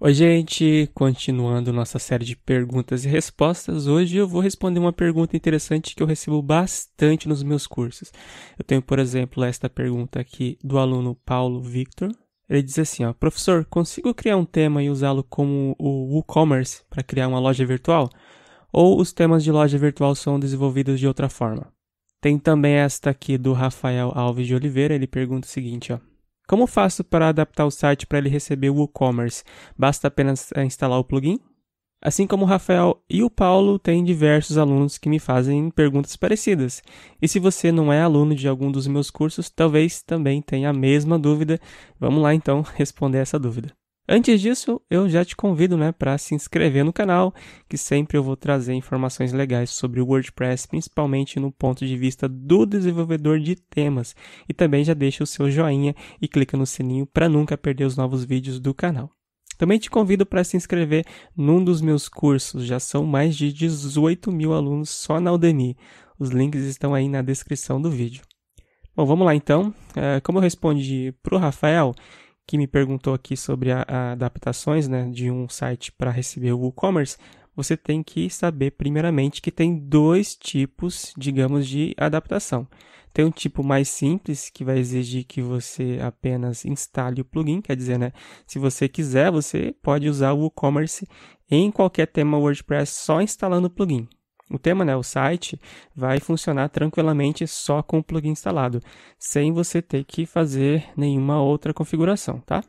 Oi, gente! Continuando nossa série de perguntas e respostas, hoje eu vou responder uma pergunta interessante que eu recebo bastante nos meus cursos. Eu tenho, por exemplo, esta pergunta aqui do aluno Paulo Victor. Ele diz assim: ó, professor, consigo criar um tema e usá-lo como o WooCommerce para criar uma loja virtual? Ou os temas de loja virtual são desenvolvidos de outra forma? Tem também esta aqui do Rafael Alves de Oliveira. Ele pergunta o seguinte: ó, como faço para adaptar o site para ele receber o WooCommerce? Basta apenas eh, instalar o plugin? Assim como o Rafael e o Paulo, tem diversos alunos que me fazem perguntas parecidas. E se você não é aluno de algum dos meus cursos, talvez também tenha a mesma dúvida. Vamos lá então responder essa dúvida. Antes disso, eu já te convido né, para se inscrever no canal, que sempre eu vou trazer informações legais sobre o WordPress, principalmente no ponto de vista do desenvolvedor de temas. E também já deixa o seu joinha e clica no sininho para nunca perder os novos vídeos do canal. Também te convido para se inscrever num dos meus cursos, já são mais de 18 mil alunos só na Udemy. Os links estão aí na descrição do vídeo. Bom, vamos lá então. Eh, como eu respondi para o Rafael, que me perguntou aqui sobre a, a adaptações né, de um site para receber o WooCommerce, você tem que saber primeiramente que tem dois tipos, digamos, de adaptação. Tem um tipo mais simples que vai exigir que você apenas instale o plugin, quer dizer, né, se você quiser, você pode usar o WooCommerce em qualquer tema WordPress só instalando o plugin o tema, né, o site, vai funcionar tranquilamente só com o plugin instalado, sem você ter que fazer nenhuma outra configuração, tá?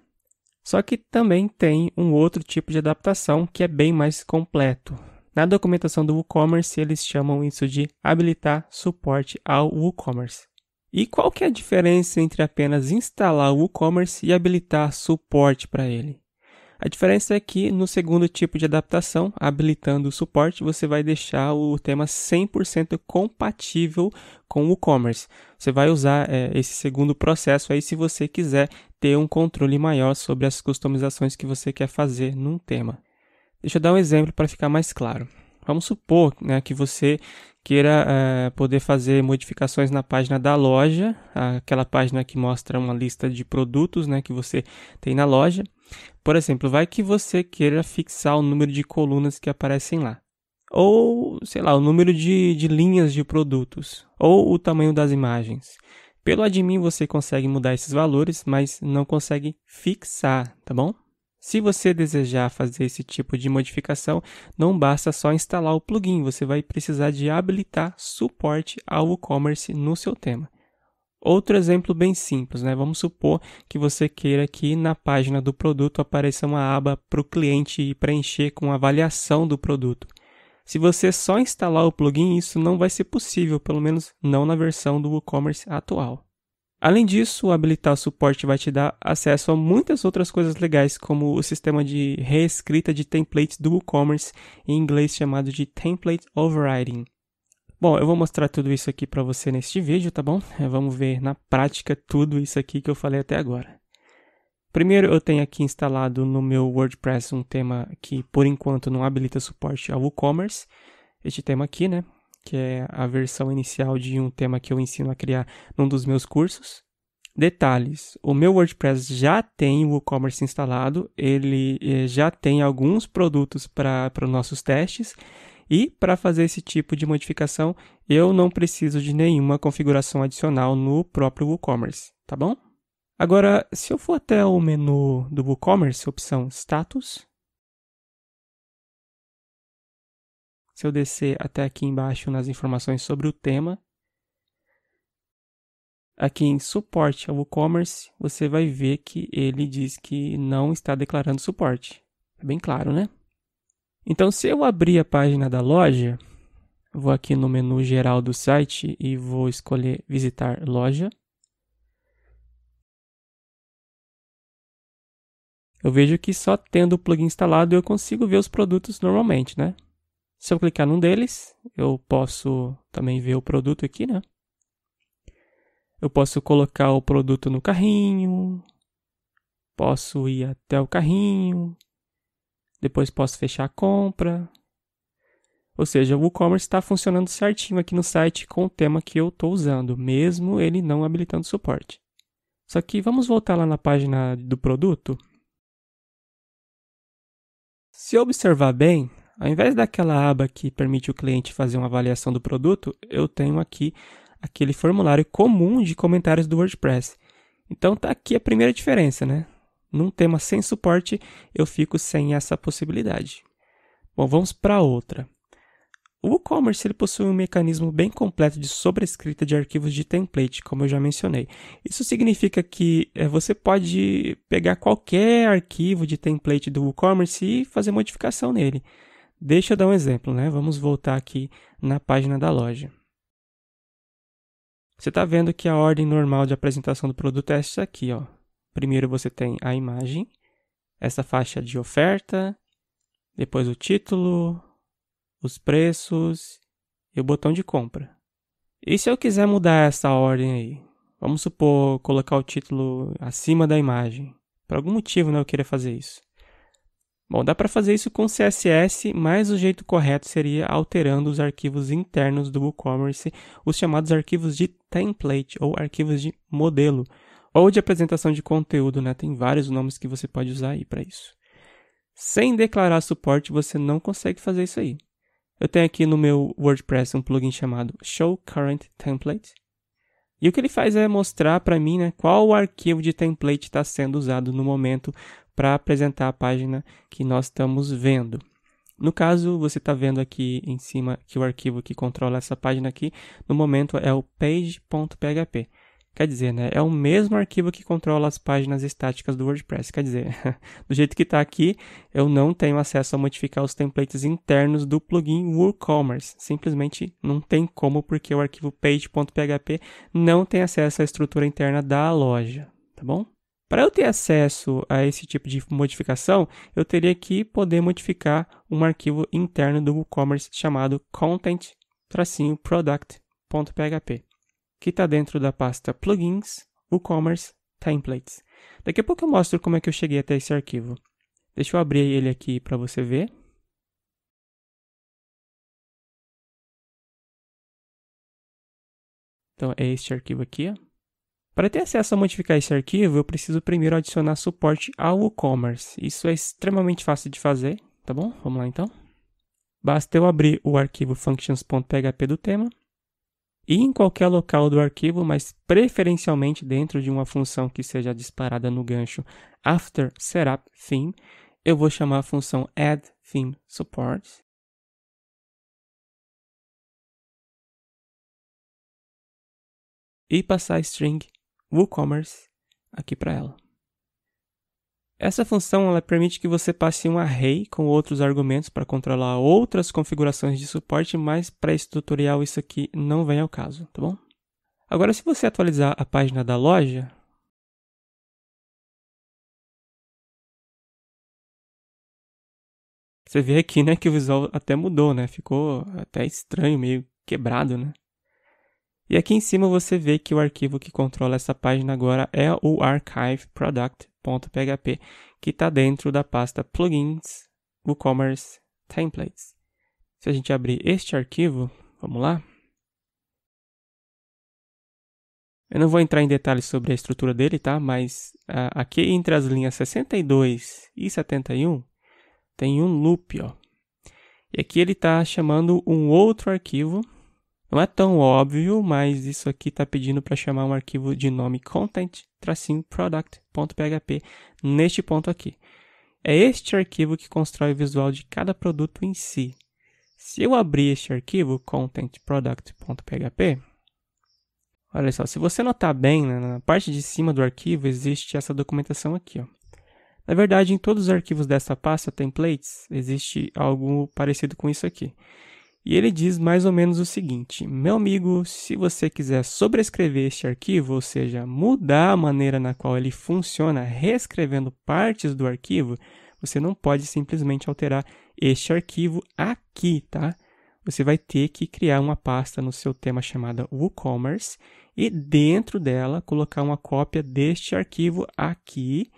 Só que também tem um outro tipo de adaptação que é bem mais completo. Na documentação do WooCommerce, eles chamam isso de habilitar suporte ao WooCommerce. E qual que é a diferença entre apenas instalar o WooCommerce e habilitar suporte para ele? A diferença é que no segundo tipo de adaptação, habilitando o suporte, você vai deixar o tema 100% compatível com o e-commerce. Você vai usar é, esse segundo processo aí se você quiser ter um controle maior sobre as customizações que você quer fazer num tema. Deixa eu dar um exemplo para ficar mais claro. Vamos supor né, que você queira é, poder fazer modificações na página da loja, aquela página que mostra uma lista de produtos né, que você tem na loja. Por exemplo, vai que você queira fixar o número de colunas que aparecem lá. Ou, sei lá, o número de, de linhas de produtos. Ou o tamanho das imagens. Pelo admin você consegue mudar esses valores, mas não consegue fixar, tá bom? Se você desejar fazer esse tipo de modificação, não basta só instalar o plugin, você vai precisar de habilitar suporte ao e-commerce no seu tema. Outro exemplo bem simples, né? Vamos supor que você queira que na página do produto apareça uma aba para o cliente preencher com avaliação do produto. Se você só instalar o plugin, isso não vai ser possível, pelo menos não na versão do e-commerce atual. Além disso, habilitar o suporte vai te dar acesso a muitas outras coisas legais, como o sistema de reescrita de templates do WooCommerce, em inglês chamado de Template Overriding. Bom, eu vou mostrar tudo isso aqui para você neste vídeo, tá bom? É, vamos ver na prática tudo isso aqui que eu falei até agora. Primeiro, eu tenho aqui instalado no meu WordPress um tema que, por enquanto, não habilita suporte ao WooCommerce. Este tema aqui, né? que é a versão inicial de um tema que eu ensino a criar num dos meus cursos. Detalhes: o meu WordPress já tem o WooCommerce instalado, ele eh, já tem alguns produtos para os nossos testes. E para fazer esse tipo de modificação, eu não preciso de nenhuma configuração adicional no próprio WooCommerce, tá bom? Agora, se eu for até o menu do WooCommerce, opção Status, Se eu descer até aqui embaixo nas informações sobre o tema, aqui em suporte ao WooCommerce, você vai ver que ele diz que não está declarando suporte. É bem claro, né? Então, se eu abrir a página da loja, vou aqui no menu geral do site e vou escolher visitar loja. Eu vejo que só tendo o plugin instalado eu consigo ver os produtos normalmente, né? Se eu clicar num deles, eu posso também ver o produto aqui, né? Eu posso colocar o produto no carrinho, posso ir até o carrinho, depois posso fechar a compra. Ou seja, o WooCommerce está funcionando certinho aqui no site com o tema que eu estou usando, mesmo ele não habilitando suporte. Só que vamos voltar lá na página do produto. Se observar bem, ao invés daquela aba que permite o cliente fazer uma avaliação do produto, eu tenho aqui aquele formulário comum de comentários do WordPress. Então tá aqui a primeira diferença, né? Num tema sem suporte, eu fico sem essa possibilidade. Bom, vamos para outra. O WooCommerce ele possui um mecanismo bem completo de sobrescrita de arquivos de template, como eu já mencionei. Isso significa que é, você pode pegar qualquer arquivo de template do WooCommerce e fazer modificação nele. Deixa eu dar um exemplo, né? Vamos voltar aqui na página da loja. Você está vendo que a ordem normal de apresentação do produto é essa aqui, ó. Primeiro você tem a imagem, essa faixa de oferta, depois o título, os preços e o botão de compra. E se eu quiser mudar essa ordem aí? Vamos supor colocar o título acima da imagem. Por algum motivo né, eu queria fazer isso. Bom, dá para fazer isso com CSS, mas o jeito correto seria alterando os arquivos internos do WooCommerce, os chamados arquivos de template ou arquivos de modelo, ou de apresentação de conteúdo, né? Tem vários nomes que você pode usar aí para isso. Sem declarar suporte, você não consegue fazer isso aí. Eu tenho aqui no meu WordPress um plugin chamado Show Current Template. E o que ele faz é mostrar para mim né, qual o arquivo de template está sendo usado no momento para apresentar a página que nós estamos vendo. No caso, você está vendo aqui em cima que o arquivo que controla essa página aqui, no momento é o page.php. Quer dizer, né, é o mesmo arquivo que controla as páginas estáticas do WordPress. Quer dizer, do jeito que está aqui, eu não tenho acesso a modificar os templates internos do plugin WooCommerce. Simplesmente não tem como, porque o arquivo page.php não tem acesso à estrutura interna da loja, tá bom? Para eu ter acesso a esse tipo de modificação, eu teria que poder modificar um arquivo interno do WooCommerce chamado content-product.php, que está dentro da pasta plugins, WooCommerce, templates. Daqui a pouco eu mostro como é que eu cheguei até esse arquivo. Deixa eu abrir ele aqui para você ver. Então é este arquivo aqui, ó. Para ter acesso a modificar esse arquivo, eu preciso primeiro adicionar suporte ao WooCommerce. Isso é extremamente fácil de fazer, tá bom? Vamos lá então. Basta eu abrir o arquivo functions.php do tema e em qualquer local do arquivo, mas preferencialmente dentro de uma função que seja disparada no gancho after setup theme, eu vou chamar a função add theme support e passar string WooCommerce aqui para ela. Essa função ela permite que você passe um array com outros argumentos para controlar outras configurações de suporte, mas para esse tutorial isso aqui não vem ao caso, tá bom? Agora, se você atualizar a página da loja, você vê aqui né, que o visual até mudou, né? ficou até estranho, meio quebrado, né? E aqui em cima você vê que o arquivo que controla essa página agora é o archiveproduct.php, que está dentro da pasta plugins WooCommerce templates. Se a gente abrir este arquivo, vamos lá. Eu não vou entrar em detalhes sobre a estrutura dele, tá? Mas uh, aqui entre as linhas 62 e 71 tem um loop, ó. E aqui ele está chamando um outro arquivo não é tão óbvio, mas isso aqui está pedindo para chamar um arquivo de nome content-product.php neste ponto aqui. É este arquivo que constrói o visual de cada produto em si. Se eu abrir este arquivo, content-product.php, olha só, se você notar bem, né, na parte de cima do arquivo existe essa documentação aqui. Ó. Na verdade, em todos os arquivos dessa pasta templates, existe algo parecido com isso aqui. E ele diz mais ou menos o seguinte: meu amigo, se você quiser sobrescrever este arquivo, ou seja, mudar a maneira na qual ele funciona, reescrevendo partes do arquivo, você não pode simplesmente alterar este arquivo aqui, tá? Você vai ter que criar uma pasta no seu tema chamada WooCommerce e dentro dela colocar uma cópia deste arquivo aqui.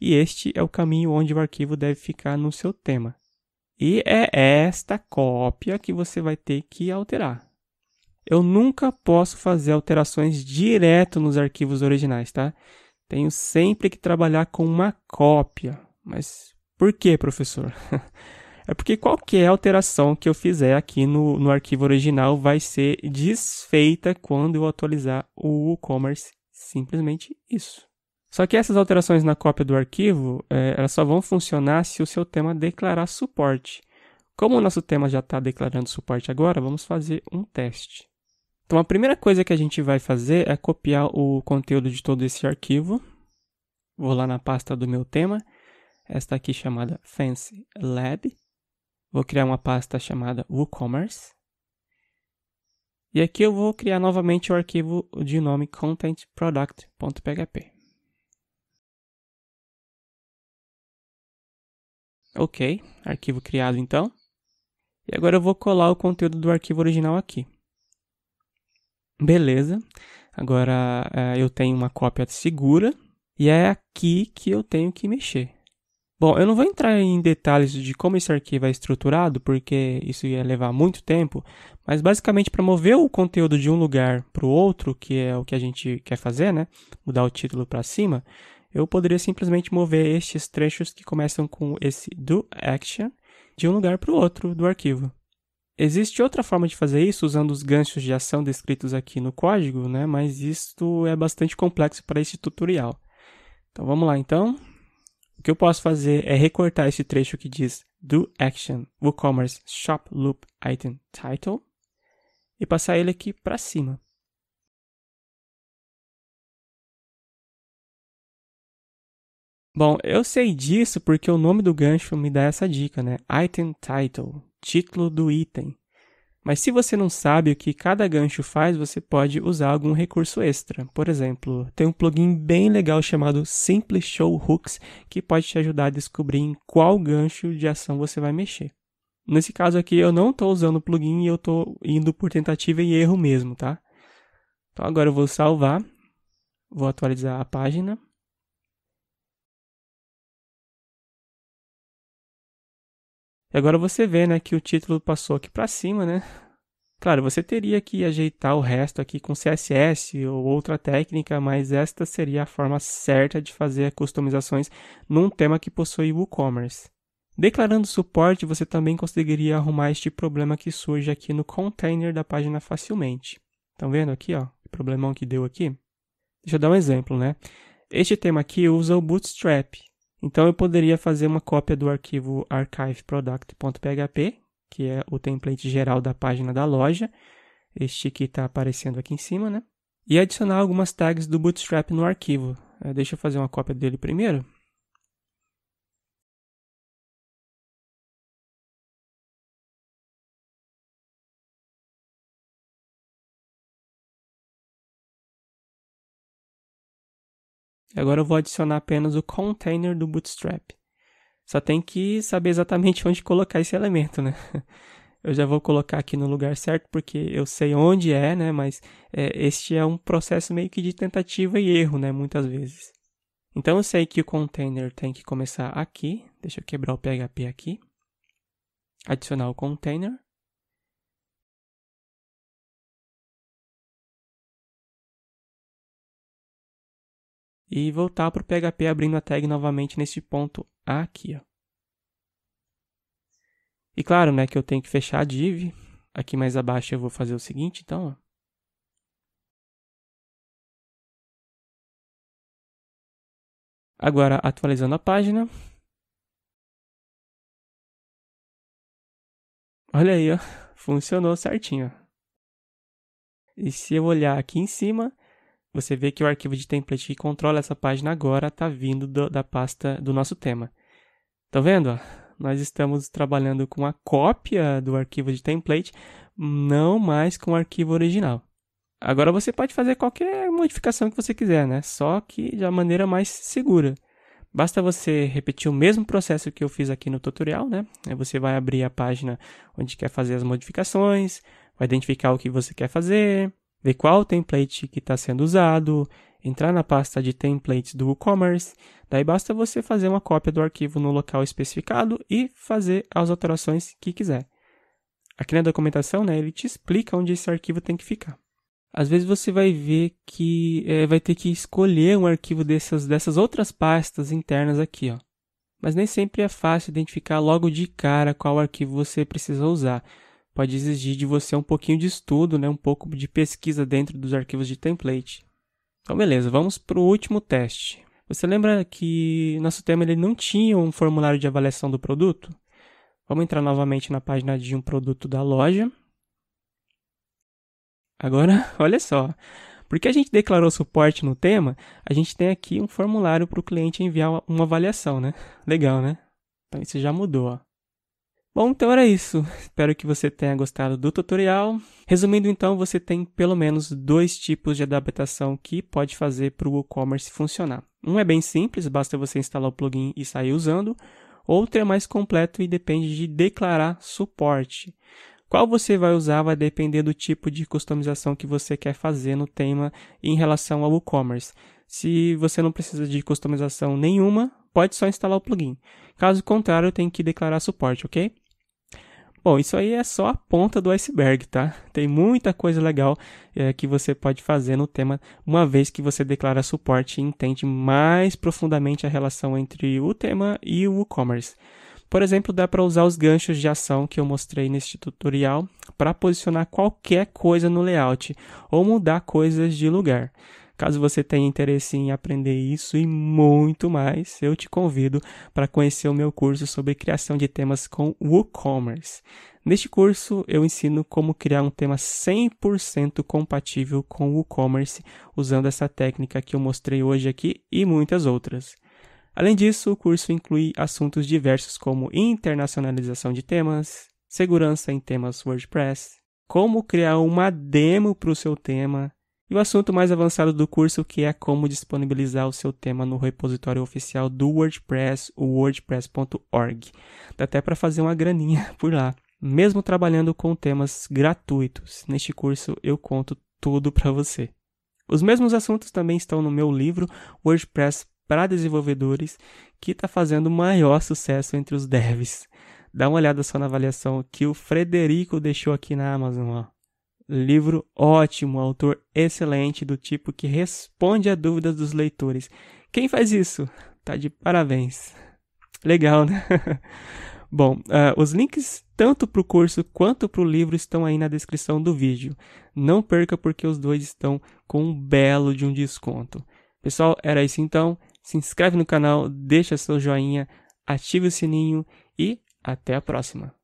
E este é o caminho onde o arquivo deve ficar no seu tema. E é esta cópia que você vai ter que alterar. Eu nunca posso fazer alterações direto nos arquivos originais, tá? Tenho sempre que trabalhar com uma cópia. Mas por que, professor? é porque qualquer alteração que eu fizer aqui no, no arquivo original vai ser desfeita quando eu atualizar o WooCommerce. Simplesmente isso. Só que essas alterações na cópia do arquivo, é, elas só vão funcionar se o seu tema declarar suporte. Como o nosso tema já está declarando suporte agora, vamos fazer um teste. Então, a primeira coisa que a gente vai fazer é copiar o conteúdo de todo esse arquivo. Vou lá na pasta do meu tema, esta aqui chamada Fancy Lab. Vou criar uma pasta chamada WooCommerce. E aqui eu vou criar novamente o arquivo de nome contentproduct.php. Ok, arquivo criado então. E agora eu vou colar o conteúdo do arquivo original aqui. Beleza. Agora eh, eu tenho uma cópia segura e é aqui que eu tenho que mexer. Bom, eu não vou entrar em detalhes de como esse arquivo é estruturado, porque isso ia levar muito tempo, mas basicamente para mover o conteúdo de um lugar para o outro, que é o que a gente quer fazer, né? Mudar o título para cima, eu poderia simplesmente mover estes trechos que começam com esse do action de um lugar para o outro do arquivo. Existe outra forma de fazer isso usando os ganchos de ação descritos aqui no código, né? mas isto é bastante complexo para este tutorial. Então vamos lá então. O que eu posso fazer é recortar este trecho que diz do action WooCommerce shop loop item title e passar ele aqui para cima. Bom, eu sei disso porque o nome do gancho me dá essa dica, né? Item title, título do item. Mas se você não sabe o que cada gancho faz, você pode usar algum recurso extra. Por exemplo, tem um plugin bem legal chamado Simple Show Hooks que pode te ajudar a descobrir em qual gancho de ação você vai mexer. Nesse caso aqui, eu não estou usando o plugin e eu estou indo por tentativa e erro mesmo, tá? Então agora eu vou salvar, vou atualizar a página. E agora você vê, né, que o título passou aqui para cima, né? Claro, você teria que ajeitar o resto aqui com CSS ou outra técnica, mas esta seria a forma certa de fazer customizações num tema que possui WooCommerce. Declarando suporte, você também conseguiria arrumar este problema que surge aqui no container da página facilmente. Estão vendo aqui, ó, o problemão que deu aqui? Deixa eu dar um exemplo, né? Este tema aqui usa o Bootstrap, então eu poderia fazer uma cópia do arquivo archiveproduct.php, que é o template geral da página da loja, este que está aparecendo aqui em cima, né? E adicionar algumas tags do Bootstrap no arquivo. Eh, deixa eu fazer uma cópia dele primeiro. Agora eu vou adicionar apenas o container do Bootstrap. Só tem que saber exatamente onde colocar esse elemento, né? Eu já vou colocar aqui no lugar certo porque eu sei onde é, né? Mas é, este é um processo meio que de tentativa e erro, né? Muitas vezes. Então eu sei que o container tem que começar aqui. Deixa eu quebrar o PHP aqui. Adicionar o container. e voltar para o PHP abrindo a tag novamente nesse ponto A aqui. Ó. E claro né, que eu tenho que fechar a div. Aqui mais abaixo eu vou fazer o seguinte, então. Ó. Agora atualizando a página. Olha aí, ó. funcionou certinho. E se eu olhar aqui em cima, você vê que o arquivo de template que controla essa página agora está vindo do, da pasta do nosso tema. Estão tá vendo? Nós estamos trabalhando com a cópia do arquivo de template, não mais com o arquivo original. Agora você pode fazer qualquer modificação que você quiser, né? Só que de uma maneira mais segura. Basta você repetir o mesmo processo que eu fiz aqui no tutorial, né? Você vai abrir a página onde quer fazer as modificações, vai identificar o que você quer fazer, ver qual template que está sendo usado, entrar na pasta de templates do WooCommerce. Daí basta você fazer uma cópia do arquivo no local especificado e fazer as alterações que quiser. Aqui na documentação, né, ele te explica onde esse arquivo tem que ficar. Às vezes você vai ver que é, vai ter que escolher um arquivo dessas, dessas outras pastas internas aqui, ó. Mas nem sempre é fácil identificar logo de cara qual arquivo você precisa usar pode exigir de você um pouquinho de estudo, né, um pouco de pesquisa dentro dos arquivos de template. Então, beleza, vamos para o último teste. Você lembra que nosso tema ele não tinha um formulário de avaliação do produto? Vamos entrar novamente na página de um produto da loja. Agora, olha só. Porque a gente declarou suporte no tema, a gente tem aqui um formulário para o cliente enviar uma avaliação, né? Legal, né? Então isso já mudou. Ó. Bom, então era isso. Espero que você tenha gostado do tutorial. Resumindo, então, você tem pelo menos dois tipos de adaptação que pode fazer para o WooCommerce funcionar. Um é bem simples, basta você instalar o plugin e sair usando. Outro é mais completo e depende de declarar suporte. Qual você vai usar vai depender do tipo de customização que você quer fazer no tema em relação ao WooCommerce. Se você não precisa de customização nenhuma, pode só instalar o plugin. Caso contrário, eu tenho que declarar suporte, ok? Bom, isso aí é só a ponta do iceberg, tá? Tem muita coisa legal é, que você pode fazer no tema uma vez que você declara suporte e entende mais profundamente a relação entre o tema e o e-commerce. Por exemplo, dá para usar os ganchos de ação que eu mostrei neste tutorial para posicionar qualquer coisa no layout ou mudar coisas de lugar. Caso você tenha interesse em aprender isso e muito mais, eu te convido para conhecer o meu curso sobre criação de temas com WooCommerce. Neste curso, eu ensino como criar um tema 100% compatível com o WooCommerce usando essa técnica que eu mostrei hoje aqui e muitas outras. Além disso, o curso inclui assuntos diversos como internacionalização de temas, segurança em temas WordPress, como criar uma demo para o seu tema, e o assunto mais avançado do curso que é como disponibilizar o seu tema no repositório oficial do WordPress, o wordpress.org. Dá até para fazer uma graninha por lá. Mesmo trabalhando com temas gratuitos, neste curso eu conto tudo para você. Os mesmos assuntos também estão no meu livro WordPress para desenvolvedores, que está fazendo maior sucesso entre os devs. Dá uma olhada só na avaliação que o Frederico deixou aqui na Amazon. Ó. Livro ótimo, autor excelente, do tipo que responde a dúvidas dos leitores. Quem faz isso? Tá de parabéns. Legal, né? Bom, uh, os links tanto para o curso quanto para o livro estão aí na descrição do vídeo. Não perca porque os dois estão com um belo de um desconto. Pessoal, era isso então. Se inscreve no canal, deixa seu joinha, ative o sininho e até a próxima.